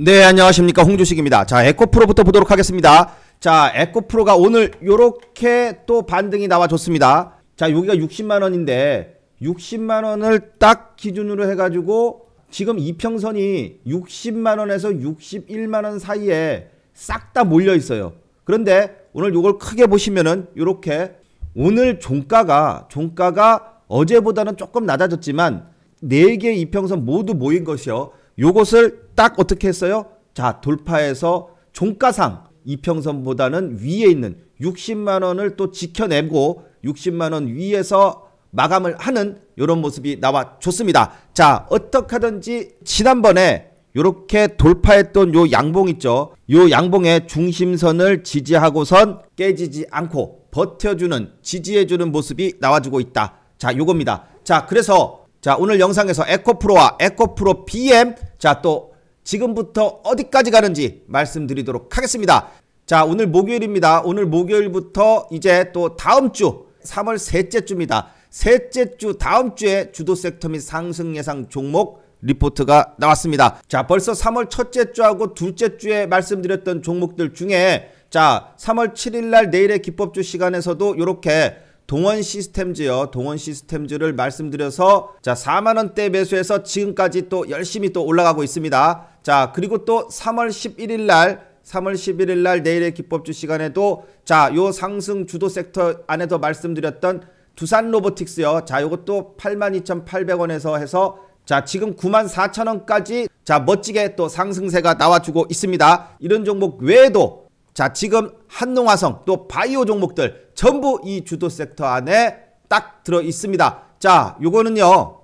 네, 안녕하십니까. 홍주식입니다. 자, 에코프로부터 보도록 하겠습니다. 자, 에코프로가 오늘 요렇게 또 반등이 나와줬습니다. 자, 여기가 60만원인데, 60만원을 딱 기준으로 해가지고, 지금 이평선이 60만원에서 61만원 사이에 싹 다 몰려있어요. 그런데 오늘 요걸 크게 보시면은, 요렇게, 오늘 종가가, 종가가 어제보다는 조금 낮아졌지만, 4개 이평선 모두 모인 것이요. 요것을 딱 어떻게 했어요? 자, 돌파해서 종가상 이평선보다는 위에 있는 60만 원을 또 지켜내고 60만 원 위에서 마감을 하는 이런 모습이 나와 좋습니다. 자, 어떻게든지 지난번에 이렇게 돌파했던 요 양봉 있죠. 요 양봉의 중심선을 지지하고선 깨지지 않고 버텨주는 지지해주는 모습이 나와주고 있다. 자, 요겁니다. 자, 그래서 자 오늘 영상에서 에코프로와 에코프로 BM 자또 지금부터 어디까지 가는지 말씀드리도록 하겠습니다. 자, 오늘 목요일입니다. 오늘 목요일부터 이제 또 다음 주 3월 셋째 주입니다. 셋째 주 다음 주에 주도 섹터 및 상승 예상 종목 리포트가 나왔습니다. 자, 벌써 3월 첫째 주하고 둘째 주에 말씀드렸던 종목들 중에 자, 3월 7일 날 내일의 기법주 시간에서도 이렇게 동원 시스템즈요. 동원 시스템즈를 말씀드려서 자, 4만 원대 매수해서 지금까지 또 열심히 또 올라가고 있습니다. 자, 그리고 또 3월 11일 날 3월 11일 날 내일의 기법주 시간에도 자, 요 상승 주도 섹터 안에서 말씀드렸던 두산 로보틱스요. 자, 요것도 82,800원에서 해서 자, 지금 94,000원까지 자, 멋지게 또 상승세가 나와주고 있습니다. 이런 종목 외에도 자, 지금 한농화성 또 바이오 종목들 전부 이 주도 섹터 안에 딱 들어 있습니다. 자, 요거는요.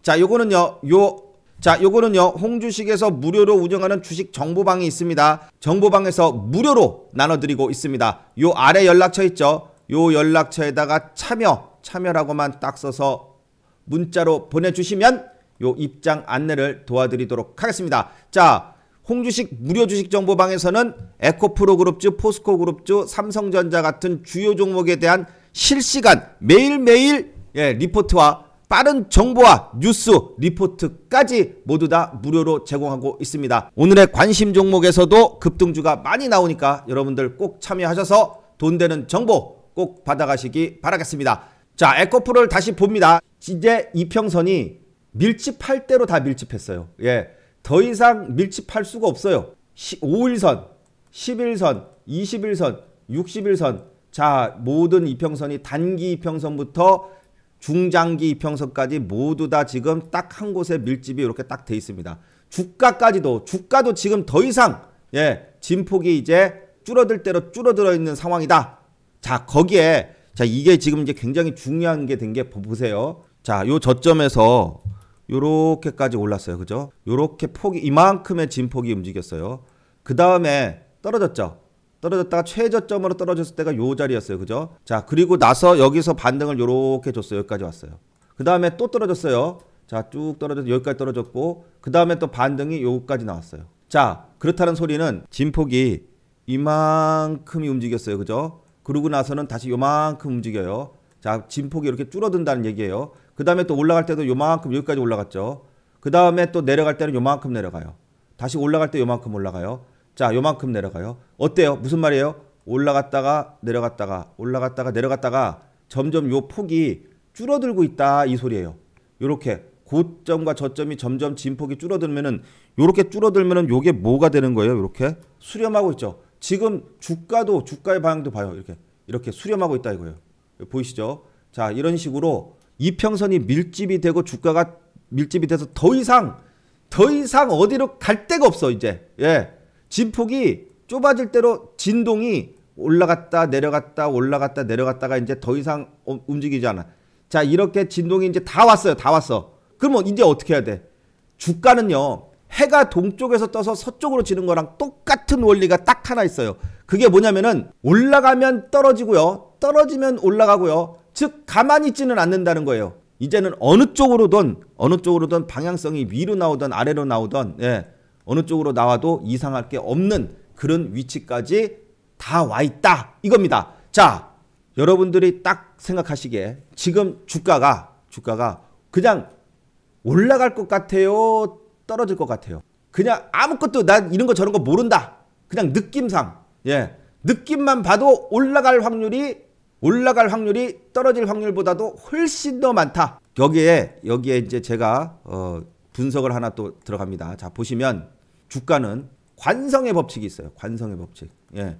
자, 요거는요. 요 자, 요거는요, 홍주식에서 무료로 운영하는 주식 정보방이 있습니다. 정보방에서 무료로 나눠드리고 있습니다. 요 아래 연락처 있죠? 요 연락처에다가 참여, 참여라고만 딱 써서 문자로 보내주시면 요 입장 안내를 도와드리도록 하겠습니다. 자, 홍주식 무료 주식 정보방에서는 에코프로 그룹주, 포스코 그룹주, 삼성전자 같은 주요 종목에 대한 실시간 매일매일 예, 리포트와 빠른 정보와 뉴스 리포트까지 모두 다 무료로 제공하고 있습니다. 오늘의 관심 종목에서도 급등주가 많이 나오니까 여러분들 꼭 참여하셔서 돈 되는 정보 꼭 받아가시기 바라겠습니다. 자, 에코프를 다시 봅니다. 이제 이평선이 밀집할 대로 다 밀집했어요. 예. 더 이상 밀집할 수가 없어요. 5일선, 11선, 21선, 60일선. 자, 모든 이평선이 단기 이평선부터 중장기 이평선까지 모두 다 지금 딱 한 곳에 밀집이 이렇게 딱 돼 있습니다. 주가까지도 주가도 지금 더 이상 예 진폭이 이제 줄어들 대로 줄어들어 있는 상황이다. 자 거기에 자 이게 지금 이제 굉장히 중요한 게 된게 게 보세요. 자요 저점에서 요렇게까지 올랐어요. 그죠? 요렇게 폭이 이만큼의 진폭이 움직였어요. 그 다음에 떨어졌죠. 떨어졌다가 최저점으로 떨어졌을 때가 요 자리였어요. 그죠? 자, 그리고 나서 여기서 반등을 요렇게 줬어요. 여기까지 왔어요. 그 다음에 또 떨어졌어요. 자, 쭉 떨어져서 여기까지 떨어졌고, 그 다음에 또 반등이 요까지 나왔어요. 자, 그렇다는 소리는 진폭이 이만큼이 움직였어요. 그죠? 그러고 나서는 다시 요만큼 움직여요. 자, 진폭이 이렇게 줄어든다는 얘기예요. 그 다음에 또 올라갈 때도 요만큼 여기까지 올라갔죠. 그 다음에 또 내려갈 때는 요만큼 내려가요. 다시 올라갈 때 요만큼 올라가요. 자 요만큼 내려가요 어때요 무슨 말이에요 올라갔다가 내려갔다가 올라갔다가 내려갔다가 점점 요 폭이 줄어들고 있다 이 소리예요 요렇게 고점과 저점이 점점 진폭이 줄어들면은 요렇게 줄어들면은 요게 뭐가 되는 거예요 요렇게 수렴하고 있죠 지금 주가도 주가의 방향도 봐요 이렇게 이렇게 수렴하고 있다 이거예요 보이시죠 자 이런 식으로 이평선이 밀집이 되고 주가가 밀집이 돼서 더 이상 더 이상 어디로 갈 데가 없어 이제 예 진폭이 좁아질 대로 진동이 올라갔다 내려갔다 올라갔다 내려갔다가 이제 더 이상 어, 움직이지 않아. 자 이렇게 진동이 이제 다 왔어요. 다 왔어. 그러면 이제 어떻게 해야 돼? 주가는요. 해가 동쪽에서 떠서 서쪽으로 지는 거랑 똑같은 원리가 딱 하나 있어요. 그게 뭐냐면은 올라가면 떨어지고요. 떨어지면 올라가고요. 즉 가만히 있지는 않는다는 거예요. 이제는 어느 쪽으로든 어느 쪽으로든 방향성이 위로 나오던 아래로 나오던 예. 어느 쪽으로 나와도 이상할 게 없는 그런 위치까지 다 와 있다 이겁니다. 자 여러분들이 딱 생각하시기에 지금 주가가 주가가 그냥 올라갈 것 같아요 떨어질 것 같아요 그냥 아무것도 난 이런 거 저런 거 모른다 그냥 느낌상 예 느낌만 봐도 올라갈 확률이 올라갈 확률이 떨어질 확률보다도 훨씬 더 많다. 여기에 여기에 이제 제가 어, 분석을 하나 또 들어갑니다. 자, 보시면 주가는 관성의 법칙이 있어요. 관성의 법칙. 예.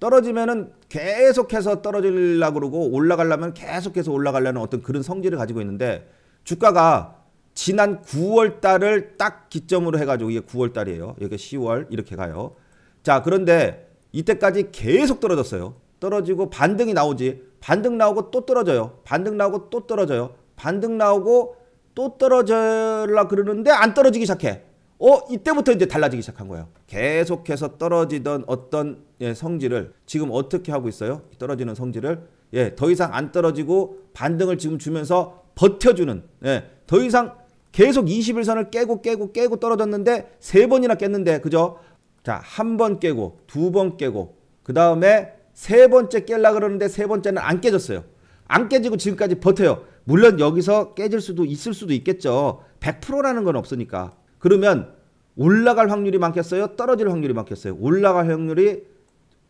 떨어지면은 계속해서 떨어질라 그러고 올라가려면 계속해서 올라가려는 어떤 그런 성질을 가지고 있는데 주가가 지난 9월 달을 딱 기점으로 해가지고 이게 9월 달이에요. 여기 10월 이렇게 가요. 자 그런데 이때까지 계속 떨어졌어요. 떨어지고 반등이 나오지. 반등 나오고 또 떨어져요. 반등 나오고 또 떨어져요. 반등 나오고 또 떨어질라 그러는데 안 떨어지기 시작해. 어 이때부터 이제 달라지기 시작한 거예요. 계속해서 떨어지던 어떤 예, 성질을 지금 어떻게 하고 있어요? 떨어지는 성질을 예, 더 이상 안 떨어지고 반등을 지금 주면서 버텨주는 예, 더 이상 계속 21선을 깨고 깨고 깨고 떨어졌는데 세 번이나 깼는데 그죠? 자, 한 번 깨고 두 번 깨고 그다음에 세 번째 깰라 그러는데 세 번째는 안 깨졌어요. 안 깨지고 지금까지 버텨요. 물론 여기서 깨질 수도 있을 수도 있겠죠. 100%라는 건 없으니까. 그러면 올라갈 확률이 많겠어요? 떨어질 확률이 많겠어요? 올라갈 확률이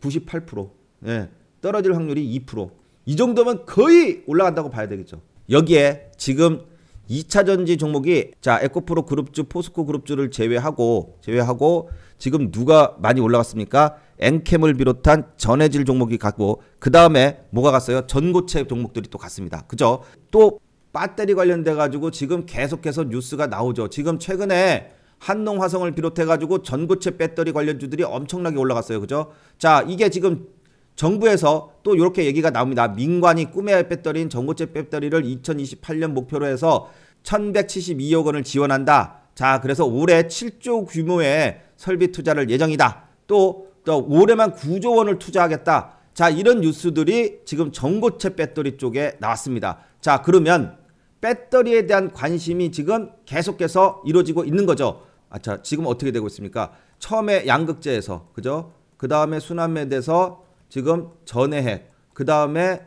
98%. 예. 떨어질 확률이 2%. 이 정도면 거의 올라간다고 봐야 되겠죠. 여기에 지금 2차 전지 종목이 자, 에코프로 그룹주, 포스코 그룹주를 제외하고 제외하고 지금 누가 많이 올라갔습니까? 엔캠을 비롯한 전해질 종목이 갔고 그 다음에 뭐가 갔어요? 전고체 종목들이 또 갔습니다. 그죠? 또 배터리 관련돼 가지고 지금 계속해서 뉴스가 나오죠. 지금 최근에 한농화성을 비롯해 가지고 전고체 배터리 관련주들이 엄청나게 올라갔어요. 그죠? 자, 이게 지금 정부에서 또 이렇게 얘기가 나옵니다. 민관이 꿈의 배터리인 전고체 배터리를 2028년 목표로 해서 1172억 원을 지원한다. 자, 그래서 올해 7조 규모의 설비 투자를 예정이다. 또또 올해만 9조 원을 투자하겠다. 자, 이런 뉴스들이 지금 전고체 배터리 쪽에 나왔습니다. 자, 그러면 배터리에 대한 관심이 지금 계속해서 이루어지고 있는 거죠. 아, 자, 지금 어떻게 되고 있습니까? 처음에 양극재에서, 그죠? 그 다음에 순환매돼서 지금 전해핵, 그 다음에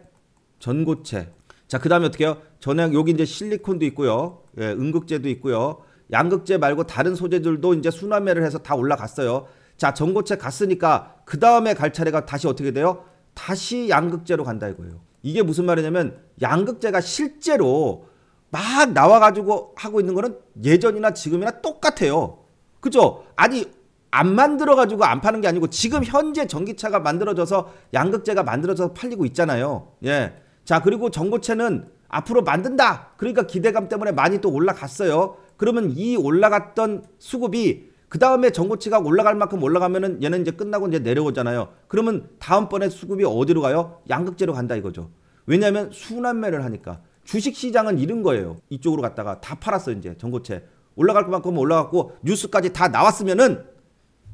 전고체. 자, 그 다음에 어떻게 해요? 전해핵, 여기 이제 실리콘도 있고요. 예, 음극재도 있고요. 양극재 말고 다른 소재들도 이제 순환매를 해서 다 올라갔어요. 자, 전고체 갔으니까 그 다음에 갈 차례가 다시 어떻게 돼요? 다시 양극재로 간다 이거예요. 이게 무슨 말이냐면 양극재가 실제로 막 나와가지고 하고 있는 거는 예전이나 지금이나 똑같아요. 그죠? 아니 안 만들어가지고 안 파는 게 아니고 지금 현재 전기차가 만들어져서 양극재가 만들어져서 팔리고 있잖아요. 예. 자 그리고 전고체는 앞으로 만든다. 그러니까 기대감 때문에 많이 또 올라갔어요. 그러면 이 올라갔던 수급이 그 다음에 전고치가 올라갈 만큼 올라가면은 얘는 이제 끝나고 이제 내려오잖아요. 그러면 다음번에 수급이 어디로 가요? 양극재로 간다 이거죠. 왜냐하면 순환매를 하니까 주식시장은 이런 거예요. 이쪽으로 갔다가 다 팔았어 이제 전고체 올라갈 만큼 올라갔고 뉴스까지 다 나왔으면은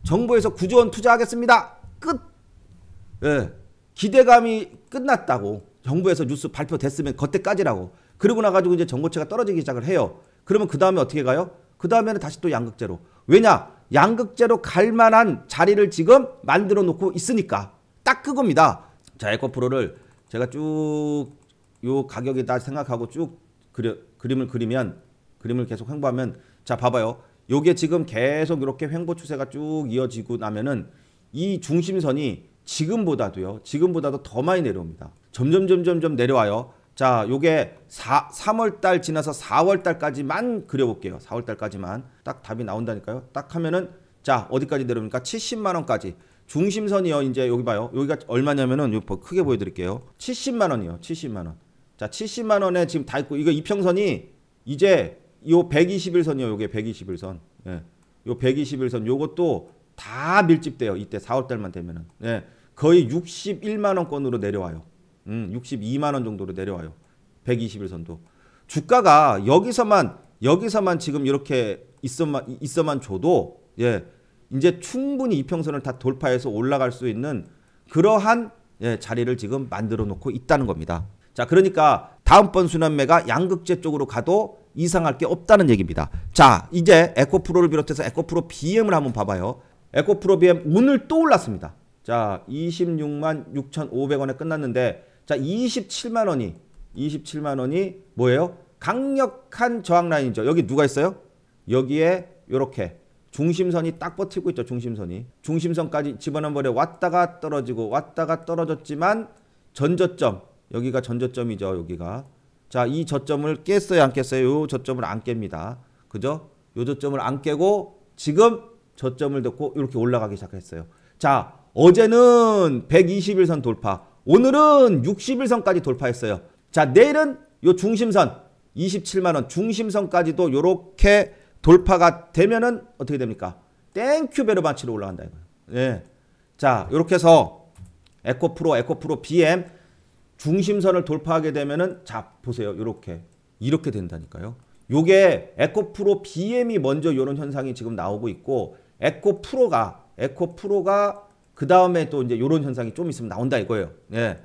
정부에서 구조원 투자하겠습니다. 끝. 예. 기대감이 끝났다고 정부에서 뉴스 발표됐으면 그때까지라고. 그러고 나가지고 이제 전고체가 떨어지기 시작을 해요. 그러면 그 다음에 어떻게 가요? 그 다음에는 다시 또 양극재로. 왜냐? 양극재로 갈 만한 자리를 지금 만들어 놓고 있으니까. 딱 그겁니다. 자, 에코프로를 제가 쭉 요 가격이다 생각하고 쭉 그려, 그림을 그리면 그림을 계속 횡보하면 자, 봐봐요. 요게 지금 계속 이렇게 횡보 추세가 쭉 이어지고 나면은 이 중심선이 지금보다도요. 지금보다도 더 많이 내려옵니다. 점점 점점점 내려와요. 자, 요게 4, 3월달 지나서 4월달까지만 그려볼게요. 4월달까지만. 딱 답이 나온다니까요. 딱 하면은, 자, 어디까지 내려옵니까 70만원까지. 중심선이요. 이제 여기 봐요. 여기가 얼마냐면은, 요 크게 보여드릴게요. 70만원이요. 70만원. 자, 70만원에 지금 다 있고, 이거 이평선이 이제 요 121선이요. 요게 121선. 예. 요 121선. 요것도 다 밀집돼요. 이때 4월달만 되면은. 예. 거의 61만원권으로 내려와요. 음, 62만 원 정도로 내려와요. 121선도. 주가가 여기서만 여기서만 지금 이렇게 있어만 있어만 줘도 예. 이제 충분히 이평선을 다 돌파해서 올라갈 수 있는 그러한 예, 자리를 지금 만들어 놓고 있다는 겁니다. 자, 그러니까 다음번 순환매가 양극재 쪽으로 가도 이상할 게 없다는 얘기입니다. 자, 이제 에코프로를 비롯해서 에코프로 BM을 한번 봐봐요. 에코프로 BM 오늘 또 올랐습니다. 자, 26만 6,500원에 끝났는데 자 27만 원이 27만 원이 뭐예요? 강력한 저항 라인이죠. 여기 누가 있어요? 여기에 이렇게 중심선이 딱 버티고 있죠. 중심선이 중심선까지 집어넣어버려 왔다가 떨어지고 왔다가 떨어졌지만 전저점 여기가 전저점이죠. 여기가 자이 저점을 깼어요 안 깼어요? 요 저점을 안 깹니다. 그죠? 요 저점을 안 깨고 지금 저점을 듣고 이렇게 올라가기 시작했어요. 자 어제는 121선 돌파 오늘은 60일선까지 돌파했어요. 자 내일은 요 중심선 27만원 중심선까지도 요렇게 돌파가 되면은 어떻게 됩니까? 땡큐 베르반치로 올라간다 이거예 예. 자, 요렇게 해서 에코프로 에코프로 BM 중심선을 돌파하게 되면은 자, 보세요. 요렇게 이렇게 된다니까요. 요게 에코프로 BM이 먼저 요런 현상이 지금 나오고 있고 에코프로가 에코프로가 그 다음에 또 이제 요런 현상이 좀 있으면 나온다 이거예요. 예.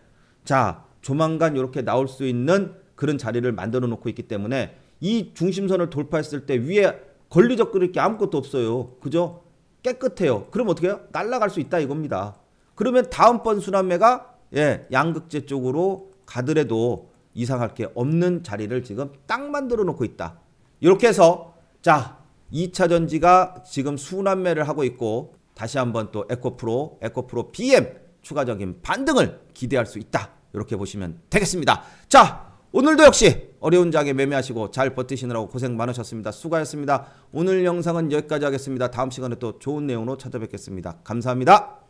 자, 조만간 이렇게 나올 수 있는 그런 자리를 만들어 놓고 있기 때문에 이 중심선을 돌파했을 때 위에 걸리적 그릴 게 아무것도 없어요. 그죠? 깨끗해요. 그럼 어떻게 해요? 날아갈 수 있다 이겁니다. 그러면 다음번 순환매가 예, 양극재 쪽으로 가더라도 이상할 게 없는 자리를 지금 딱 만들어 놓고 있다. 이렇게 해서 자, 2차 전지가 지금 순환매를 하고 있고 다시 한번 또 에코프로, 에코프로 BM 추가적인 반등을 기대할 수 있다. 이렇게 보시면 되겠습니다. 자, 오늘도 역시 어려운 장에 매매하시고 잘 버티시느라고 고생 많으셨습니다. 수고하셨습니다. 오늘 영상은 여기까지 하겠습니다. 다음 시간에 또 좋은 내용으로 찾아뵙겠습니다. 감사합니다.